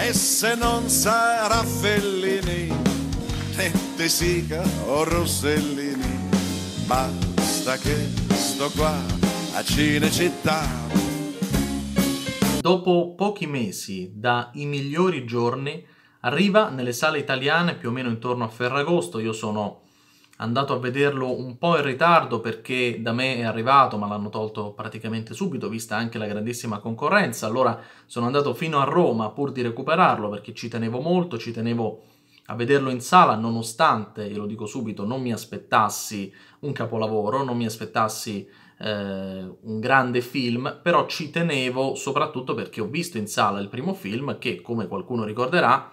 E se non sarà Fellini, né De Sica o Rossellini, basta che sto qua a Cinecittà. Dopo pochi mesi da I migliori giorni, arriva nelle sale italiane più o meno intorno a Ferragosto. Io sono andato a vederlo un po' in ritardo perché da me è arrivato, ma l'hanno tolto praticamente subito, vista anche la grandissima concorrenza. Allora sono andato fino a Roma pur di recuperarlo perché ci tenevo molto, ci tenevo a vederlo in sala, nonostante, e lo dico subito, non mi aspettassi un capolavoro, non mi aspettassi eh, un grande film, però ci tenevo soprattutto perché ho visto in sala il primo film che, come qualcuno ricorderà,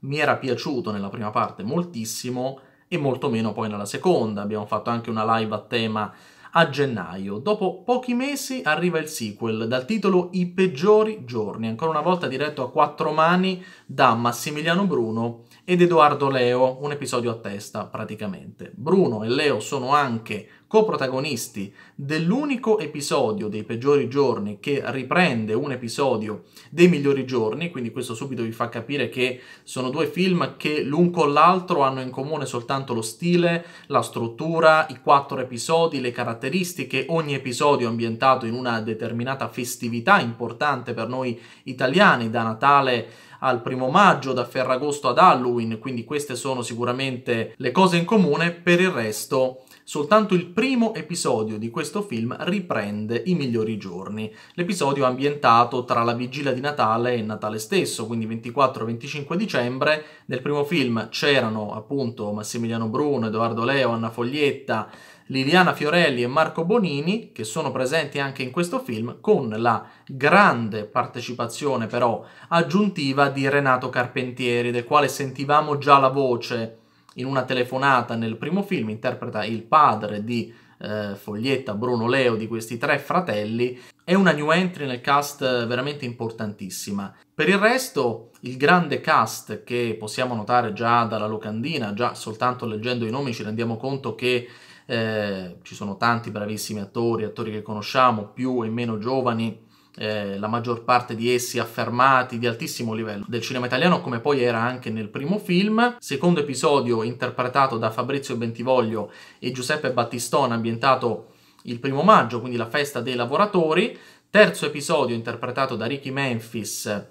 mi era piaciuto nella prima parte moltissimo e molto meno poi nella seconda. Abbiamo fatto anche una live a tema a gennaio. Dopo pochi mesi arriva il sequel dal titolo I peggiori giorni, ancora una volta diretto a quattro mani da Massimiliano Bruno ed Edoardo Leo, un episodio a testa praticamente. Bruno e Leo sono anche coprotagonisti dell'unico episodio dei peggiori giorni che riprende un episodio dei migliori giorni, quindi questo subito vi fa capire che sono due film che l'un con l'altro hanno in comune soltanto lo stile, la struttura, i quattro episodi, le caratteristiche, ogni episodio ambientato in una determinata festività importante per noi italiani, da Natale al primo maggio, da Ferragosto ad Halloween, quindi queste sono sicuramente le cose in comune, per il resto Soltanto il primo episodio di questo film riprende i migliori giorni. L'episodio è ambientato tra la vigilia di Natale e Natale stesso, quindi 24-25 dicembre. Nel primo film c'erano appunto Massimiliano Bruno, Edoardo Leo, Anna Foglietta, Liliana Fiorelli e Marco Bonini, che sono presenti anche in questo film, con la grande partecipazione però aggiuntiva di Renato Carpentieri, del quale sentivamo già la voce in una telefonata nel primo film interpreta il padre di eh, Foglietta, Bruno Leo, di questi tre fratelli. È una new entry nel cast eh, veramente importantissima. Per il resto, il grande cast che possiamo notare già dalla locandina, già soltanto leggendo i nomi ci rendiamo conto che eh, ci sono tanti bravissimi attori, attori che conosciamo, più e meno giovani, eh, la maggior parte di essi affermati di altissimo livello del cinema italiano, come poi era anche nel primo film. Secondo episodio interpretato da Fabrizio Bentivoglio e Giuseppe Battistone, ambientato il primo maggio, quindi la festa dei lavoratori. Terzo episodio interpretato da Ricky Memphis,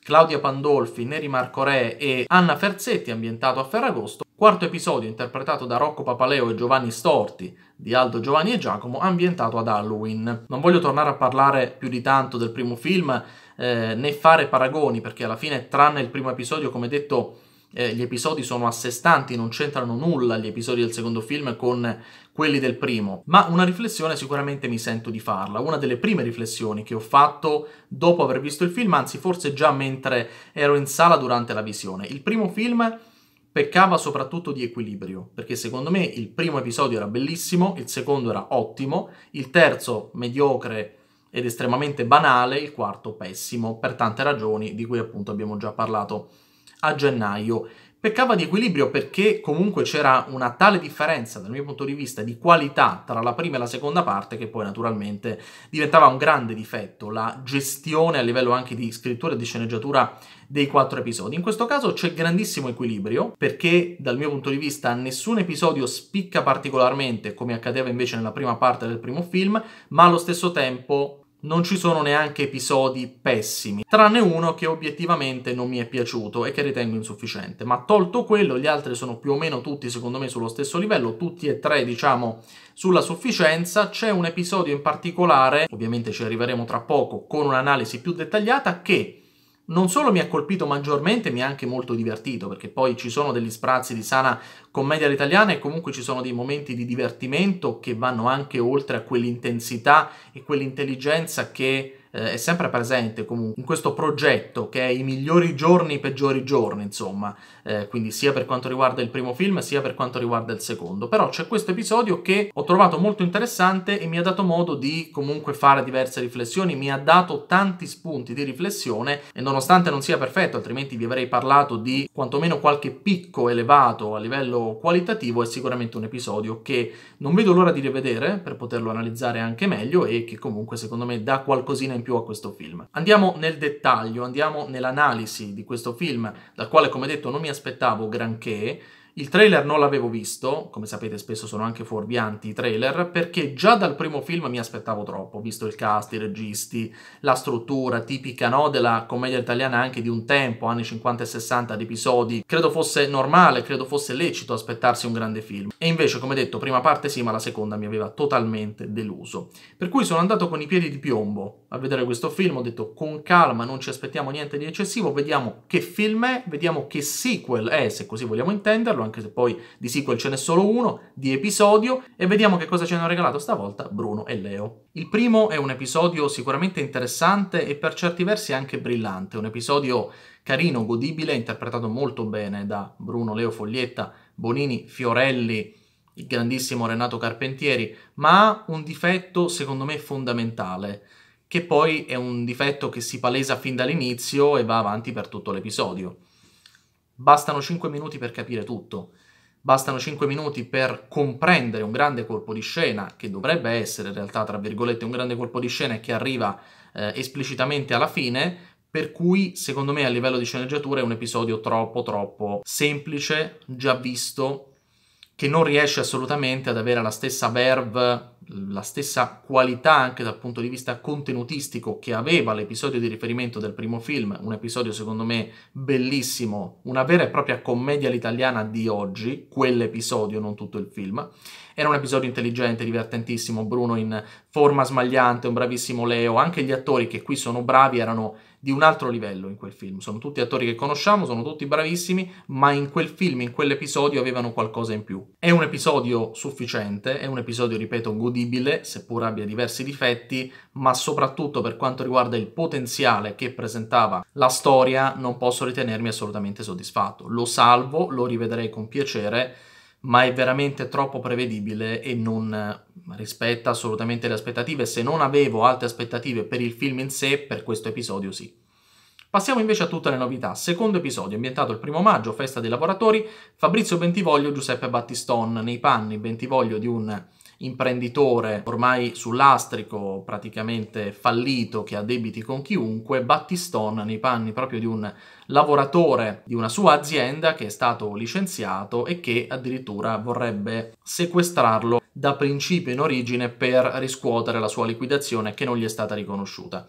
Claudia Pandolfi, Neri Marcorè e Anna Ferzetti, ambientato a Ferragosto. Quarto episodio interpretato da Rocco Papaleo e Giovanni Storti, di Aldo Giovanni e Giacomo, ambientato ad Halloween. Non voglio tornare a parlare più di tanto del primo film, eh, né fare paragoni, perché alla fine, tranne il primo episodio, come detto, eh, gli episodi sono a sé stanti, non c'entrano nulla gli episodi del secondo film con quelli del primo. Ma una riflessione sicuramente mi sento di farla, una delle prime riflessioni che ho fatto dopo aver visto il film, anzi forse già mentre ero in sala durante la visione. Il primo film peccava soprattutto di equilibrio, perché secondo me il primo episodio era bellissimo, il secondo era ottimo, il terzo mediocre ed estremamente banale, il quarto pessimo, per tante ragioni di cui appunto abbiamo già parlato a gennaio. Peccava di equilibrio perché comunque c'era una tale differenza dal mio punto di vista di qualità tra la prima e la seconda parte che poi naturalmente diventava un grande difetto, la gestione a livello anche di scrittura e di sceneggiatura dei quattro episodi. In questo caso c'è grandissimo equilibrio perché dal mio punto di vista nessun episodio spicca particolarmente come accadeva invece nella prima parte del primo film, ma allo stesso tempo non ci sono neanche episodi pessimi, tranne uno che obiettivamente non mi è piaciuto e che ritengo insufficiente. Ma tolto quello, gli altri sono più o meno tutti, secondo me, sullo stesso livello, tutti e tre, diciamo, sulla sufficienza. C'è un episodio in particolare, ovviamente ci arriveremo tra poco con un'analisi più dettagliata, che non solo mi ha colpito maggiormente, mi ha anche molto divertito, perché poi ci sono degli sprazzi di sana commedia all'italiana e comunque ci sono dei momenti di divertimento che vanno anche oltre a quell'intensità e quell'intelligenza che eh, è sempre presente comunque in questo progetto che è i migliori giorni, i peggiori giorni, insomma, eh, quindi sia per quanto riguarda il primo film sia per quanto riguarda il secondo. Però c'è questo episodio che ho trovato molto interessante e mi ha dato modo di comunque fare diverse riflessioni, mi ha dato tanti spunti di riflessione e nonostante non sia perfetto, altrimenti vi avrei parlato di quantomeno qualche picco elevato a livello qualitativo, è sicuramente un episodio che non vedo l'ora di rivedere per poterlo analizzare anche meglio e che comunque secondo me dà qualcosina in più più a questo film. Andiamo nel dettaglio, andiamo nell'analisi di questo film, dal quale come detto non mi aspettavo granché, il trailer non l'avevo visto, come sapete spesso sono anche fuorvianti i trailer, perché già dal primo film mi aspettavo troppo, visto il cast, i registi, la struttura tipica no, della commedia italiana anche di un tempo, anni 50 e 60 di episodi. Credo fosse normale, credo fosse lecito aspettarsi un grande film. E invece, come detto, prima parte sì, ma la seconda mi aveva totalmente deluso. Per cui sono andato con i piedi di piombo a vedere questo film, ho detto con calma, non ci aspettiamo niente di eccessivo, vediamo che film è, vediamo che sequel è, se così vogliamo intenderlo, anche se poi di sequel ce n'è solo uno, di episodio, e vediamo che cosa ci hanno regalato stavolta Bruno e Leo. Il primo è un episodio sicuramente interessante e per certi versi anche brillante, un episodio carino, godibile, interpretato molto bene da Bruno, Leo Foglietta, Bonini, Fiorelli, il grandissimo Renato Carpentieri, ma ha un difetto secondo me fondamentale, che poi è un difetto che si palesa fin dall'inizio e va avanti per tutto l'episodio. Bastano 5 minuti per capire tutto. Bastano 5 minuti per comprendere un grande colpo di scena, che dovrebbe essere in realtà, tra virgolette, un grande colpo di scena e che arriva eh, esplicitamente alla fine, per cui secondo me a livello di sceneggiatura è un episodio troppo troppo semplice, già visto, che non riesce assolutamente ad avere la stessa verve la stessa qualità anche dal punto di vista contenutistico che aveva l'episodio di riferimento del primo film, un episodio secondo me bellissimo, una vera e propria commedia all'italiana di oggi, quell'episodio, non tutto il film. Era un episodio intelligente, divertentissimo, Bruno in forma smagliante, un bravissimo Leo, anche gli attori che qui sono bravi erano di un altro livello in quel film. Sono tutti attori che conosciamo, sono tutti bravissimi, ma in quel film, in quell'episodio avevano qualcosa in più. È un episodio sufficiente, è un episodio, ripeto, godibile, seppur abbia diversi difetti, ma soprattutto per quanto riguarda il potenziale che presentava la storia, non posso ritenermi assolutamente soddisfatto. Lo salvo, lo rivedrei con piacere ma è veramente troppo prevedibile e non rispetta assolutamente le aspettative. Se non avevo altre aspettative per il film in sé, per questo episodio sì. Passiamo invece a tutte le novità. Secondo episodio, ambientato il primo maggio, festa dei lavoratori, Fabrizio Bentivoglio Giuseppe Battiston nei panni, Bentivoglio di un imprenditore ormai sull'astrico, praticamente fallito, che ha debiti con chiunque, Battistone nei panni proprio di un lavoratore di una sua azienda che è stato licenziato e che addirittura vorrebbe sequestrarlo da principio in origine per riscuotere la sua liquidazione che non gli è stata riconosciuta.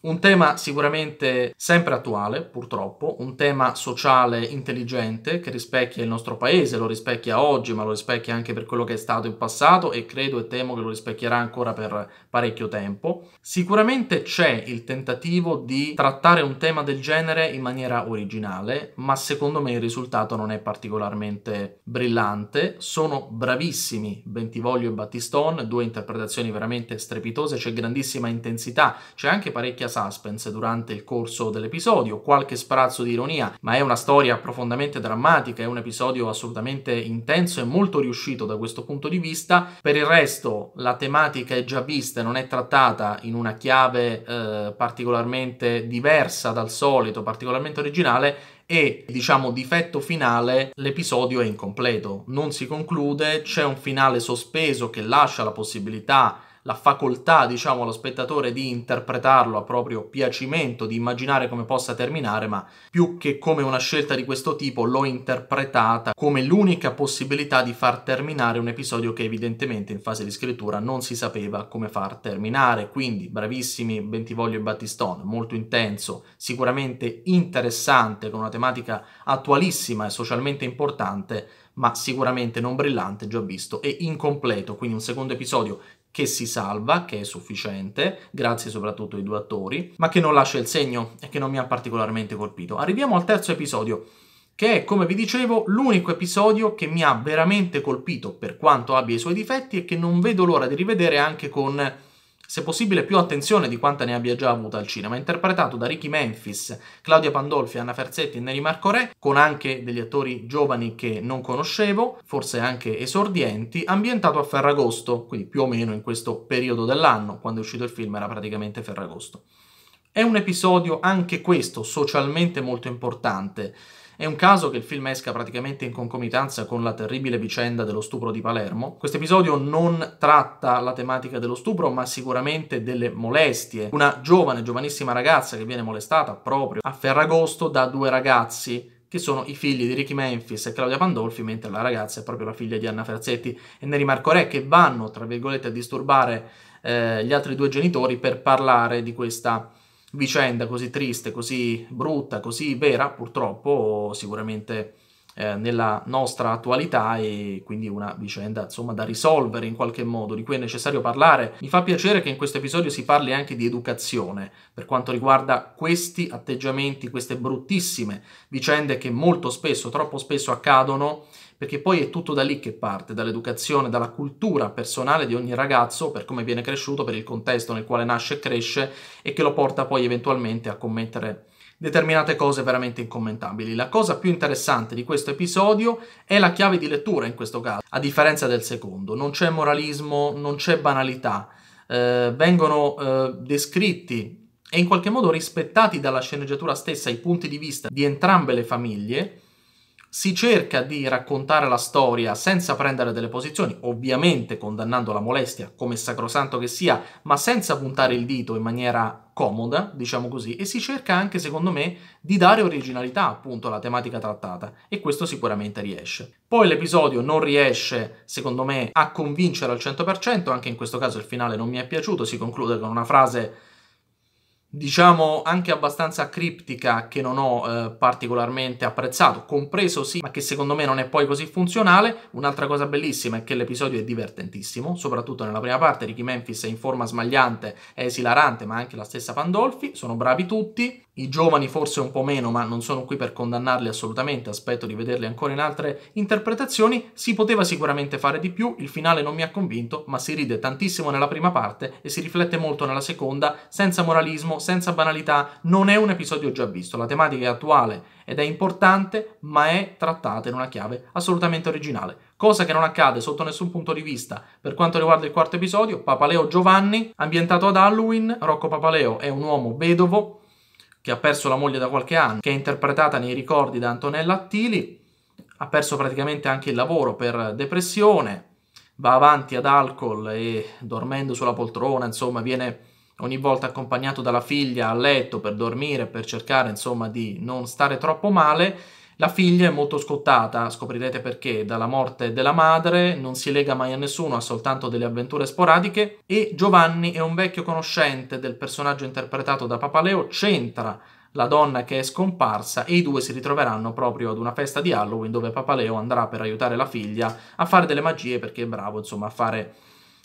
Un tema sicuramente sempre attuale, purtroppo, un tema sociale intelligente che rispecchia il nostro paese, lo rispecchia oggi, ma lo rispecchia anche per quello che è stato in passato e credo e temo che lo rispecchierà ancora per parecchio tempo. Sicuramente c'è il tentativo di trattare un tema del genere in maniera originale, ma secondo me il risultato non è particolarmente brillante. Sono bravissimi Bentivoglio e Battistone, due interpretazioni veramente strepitose, c'è grandissima intensità, c'è anche parecchia storia suspense durante il corso dell'episodio, qualche sprazzo di ironia, ma è una storia profondamente drammatica, è un episodio assolutamente intenso e molto riuscito da questo punto di vista. Per il resto la tematica è già vista, e non è trattata in una chiave eh, particolarmente diversa dal solito, particolarmente originale e diciamo difetto finale l'episodio è incompleto, non si conclude, c'è un finale sospeso che lascia la possibilità la facoltà, diciamo, allo spettatore di interpretarlo a proprio piacimento, di immaginare come possa terminare, ma più che come una scelta di questo tipo l'ho interpretata come l'unica possibilità di far terminare un episodio che evidentemente in fase di scrittura non si sapeva come far terminare. Quindi bravissimi Bentivoglio e Battistone, molto intenso, sicuramente interessante, con una tematica attualissima e socialmente importante, ma sicuramente non brillante, già visto, e incompleto, quindi un secondo episodio che si salva, che è sufficiente, grazie soprattutto ai due attori, ma che non lascia il segno e che non mi ha particolarmente colpito. Arriviamo al terzo episodio, che è, come vi dicevo, l'unico episodio che mi ha veramente colpito per quanto abbia i suoi difetti e che non vedo l'ora di rivedere anche con se possibile più attenzione di quanta ne abbia già avuta al cinema, interpretato da Ricky Memphis, Claudia Pandolfi, Anna Ferzetti e Neri Marco Re, con anche degli attori giovani che non conoscevo, forse anche esordienti, ambientato a Ferragosto, quindi più o meno in questo periodo dell'anno, quando è uscito il film era praticamente Ferragosto. È un episodio anche questo socialmente molto importante, è un caso che il film esca praticamente in concomitanza con la terribile vicenda dello stupro di Palermo. Questo episodio non tratta la tematica dello stupro, ma sicuramente delle molestie. Una giovane, giovanissima ragazza che viene molestata proprio a Ferragosto da due ragazzi che sono i figli di Ricky Memphis e Claudia Pandolfi, mentre la ragazza è proprio la figlia di Anna Ferzetti e Neri Re, che vanno, tra virgolette, a disturbare eh, gli altri due genitori per parlare di questa vicenda così triste, così brutta, così vera, purtroppo sicuramente eh, nella nostra attualità e quindi una vicenda insomma da risolvere in qualche modo, di cui è necessario parlare. Mi fa piacere che in questo episodio si parli anche di educazione per quanto riguarda questi atteggiamenti, queste bruttissime vicende che molto spesso, troppo spesso accadono perché poi è tutto da lì che parte, dall'educazione, dalla cultura personale di ogni ragazzo, per come viene cresciuto, per il contesto nel quale nasce e cresce e che lo porta poi eventualmente a commettere determinate cose veramente incommentabili. La cosa più interessante di questo episodio è la chiave di lettura in questo caso, a differenza del secondo. Non c'è moralismo, non c'è banalità. Eh, vengono eh, descritti e in qualche modo rispettati dalla sceneggiatura stessa i punti di vista di entrambe le famiglie si cerca di raccontare la storia senza prendere delle posizioni, ovviamente condannando la molestia come sacrosanto che sia, ma senza puntare il dito in maniera comoda, diciamo così, e si cerca anche, secondo me, di dare originalità appunto alla tematica trattata e questo sicuramente riesce. Poi l'episodio non riesce, secondo me, a convincere al 100%, anche in questo caso il finale non mi è piaciuto, si conclude con una frase diciamo anche abbastanza criptica che non ho eh, particolarmente apprezzato, compreso sì, ma che secondo me non è poi così funzionale. Un'altra cosa bellissima è che l'episodio è divertentissimo, soprattutto nella prima parte, Ricky Memphis è in forma smagliante, è esilarante, ma anche la stessa Pandolfi, sono bravi tutti i giovani forse un po' meno, ma non sono qui per condannarli assolutamente, aspetto di vederli ancora in altre interpretazioni, si poteva sicuramente fare di più, il finale non mi ha convinto, ma si ride tantissimo nella prima parte e si riflette molto nella seconda, senza moralismo, senza banalità, non è un episodio già visto, la tematica è attuale ed è importante, ma è trattata in una chiave assolutamente originale, cosa che non accade sotto nessun punto di vista. Per quanto riguarda il quarto episodio, Papaleo Giovanni, ambientato ad Halloween, Rocco Papaleo è un uomo vedovo, che ha perso la moglie da qualche anno, che è interpretata nei ricordi da Antonella Attili, ha perso praticamente anche il lavoro per depressione, va avanti ad alcol e dormendo sulla poltrona, insomma, viene ogni volta accompagnato dalla figlia a letto per dormire, per cercare, insomma, di non stare troppo male la figlia è molto scottata, scoprirete perché, dalla morte della madre, non si lega mai a nessuno, ha soltanto delle avventure sporadiche e Giovanni è un vecchio conoscente del personaggio interpretato da Papaleo, c'entra la donna che è scomparsa e i due si ritroveranno proprio ad una festa di Halloween dove Papaleo andrà per aiutare la figlia a fare delle magie perché è bravo, insomma, a fare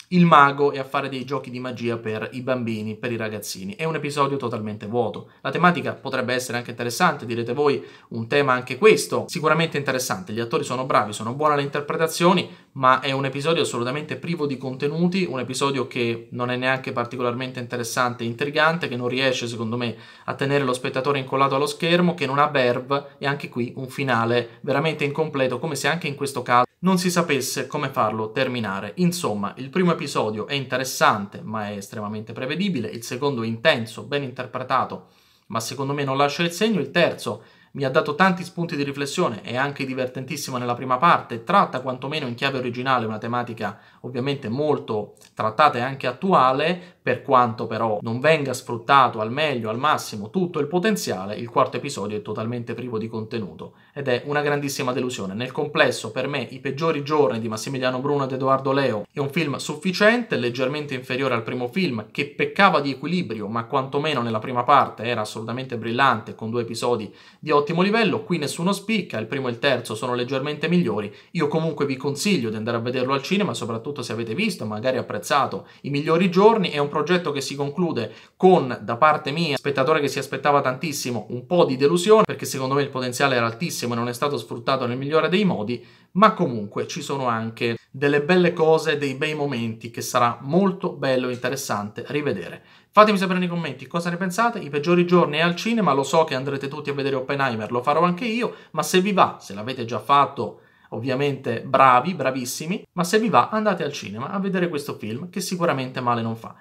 il mago e a fare dei giochi di magia per i bambini, per i ragazzini. È un episodio totalmente vuoto. La tematica potrebbe essere anche interessante, direte voi, un tema anche questo, sicuramente interessante. Gli attori sono bravi, sono buone le interpretazioni, ma è un episodio assolutamente privo di contenuti, un episodio che non è neanche particolarmente interessante e intrigante, che non riesce secondo me a tenere lo spettatore incollato allo schermo, che non ha verve e anche qui un finale veramente incompleto, come se anche in questo caso non si sapesse come farlo terminare. Insomma, il primo episodio è interessante, ma è estremamente prevedibile, il secondo è intenso, ben interpretato, ma secondo me non lascia il segno, il terzo mi ha dato tanti spunti di riflessione, è anche divertentissimo nella prima parte, tratta quantomeno in chiave originale una tematica ovviamente molto trattata e anche attuale, per quanto però non venga sfruttato al meglio, al massimo, tutto il potenziale, il quarto episodio è totalmente privo di contenuto ed è una grandissima delusione. Nel complesso, per me, I peggiori giorni di Massimiliano Bruno ed Edoardo Leo è un film sufficiente, leggermente inferiore al primo film, che peccava di equilibrio, ma quantomeno nella prima parte era assolutamente brillante, con due episodi di 8 ottimo livello, qui nessuno spicca, il primo e il terzo sono leggermente migliori. Io comunque vi consiglio di andare a vederlo al cinema, soprattutto se avete visto, magari apprezzato i migliori giorni. È un progetto che si conclude con, da parte mia, spettatore che si aspettava tantissimo, un po' di delusione, perché secondo me il potenziale era altissimo e non è stato sfruttato nel migliore dei modi ma comunque ci sono anche delle belle cose, dei bei momenti che sarà molto bello e interessante rivedere. Fatemi sapere nei commenti cosa ne pensate, i peggiori giorni è al cinema, lo so che andrete tutti a vedere Oppenheimer, lo farò anche io, ma se vi va, se l'avete già fatto, ovviamente bravi, bravissimi, ma se vi va andate al cinema a vedere questo film che sicuramente male non fa.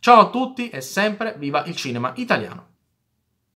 Ciao a tutti e sempre viva il cinema italiano!